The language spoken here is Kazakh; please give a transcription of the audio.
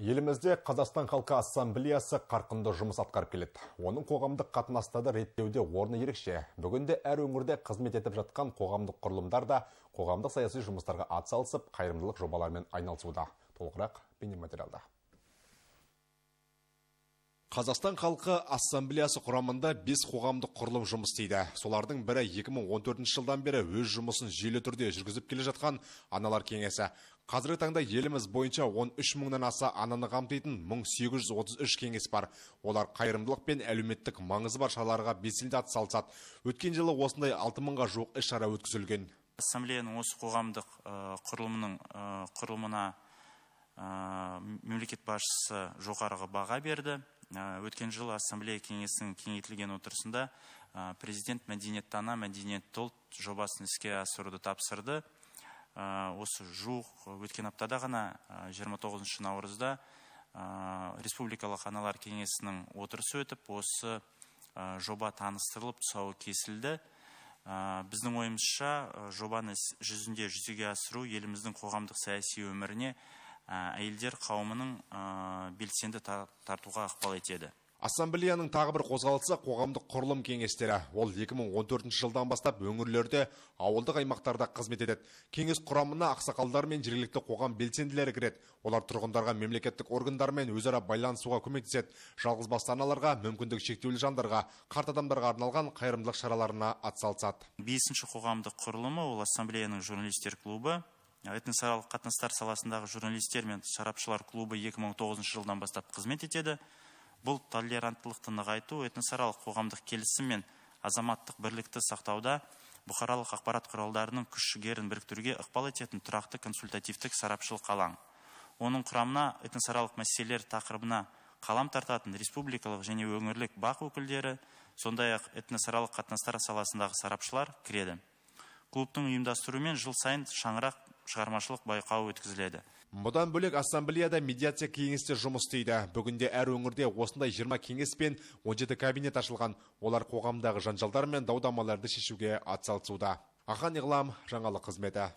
Елімізде Қазақстан халқы ассамблеясы қарқынды жұмыс атқарып келеді. Оның қоғамдық қатынастарды реттеуде орны ерекше. Бүгінде әр өңірде қызмет етіп жатқан қоғамдық құрылымдар да қоғамдық саяси жұмыстарға атсалысып, қайырымдылық жобалармен айналысуда. Толығырақ бейнематериалда. Қазақстан халқы ассамблеясы құрамында 5 қоғамдық құрылым жұмыс істейді. Солардың бірі 2014 жылдан бері өз жұмысын жүйелі түрде жүргізіп келе жатқан аналар кеңесі қазіргі таңда еліміз бойынша 13 мыңнан аса ананы қамтитын 1833 кеңес бар олар қайырымдылық пен әлеуметтік маңызы бар шараларға белсенді атсалысады өткен жылы осындай 6 мыңға жуық іс шара өткізілген ассамблеяның осы қоғамдық құрылымының құрылымына мемлекет басшысы жоғарғы баға берді өткен жылы ассамблея кеңесінің кеңейтілген отырысында президент мәдениеттана мәдениетті ұлт жобасын іске асыруды тапсырды Э, осы жуық э, өткен аптада ғана 29 э, наурызда республикалық аналар кеңесінің отырысы өтіп осы жоба таныстырылып тұсауы кесілді біздің ойымызша жобаны жүзінде жүзеге асыру еліміздің қоғамдық саяси өміріне әйелдер қауымының белсенді тартуға ықпал етеді ассамблеяның тағы бір қозғалысы қоғамдық құрылым кеңестері ол 2014 жылдан бастап өңірлерде ауылдық аймақтарда қызмет етеді кеңес құрамына ақсақалдар мен жергілікті қоғам белсенділері кіреді олар тұрғындарға мемлекеттік органдармен өзара байланысуға көмектеседі басты аналарға мүмкіндігі шектеулі жандарға қарт адамдарға арналған қайырымдылық шараларына атсалысады 5-ші қоғамдық құрылымы ол ассамблеяның журналистер клубы этносаралық қатынастар саласындағы журналистер мен сарапшылар клубы 2009 жылдан бастап қызмет етеді бұл толеранттылықты нығайту этносаралық қоғамдық келісім мен азаматтық бірлікті сақтауда бұқаралық ақпарат құралдарының күш жігерін біріктіруге ықпал ететін тұрақты консультативтік сарапшылық алаң оның құрамына этносаралық мәселелер тақырыбына қалам тартатын республикалық және өңірлік бақ өкілдері сондай ақ этносаралық қатынастар саласындағы сарапшылар кіреді клубтың ұйымдастыруымен жыл сайын шаңырақ шығармашылық байқау өткізіледі бұдан бөлек ассамблеяда медиация кеңесі жұмыс істейді бүгінде әр өңірде осындай 20 кеңес пен 17 кабинет ашылған олар қоғамдағы жанжалдар мен дау шешуге атсалысуда ахан иғлам жаңалық қызметі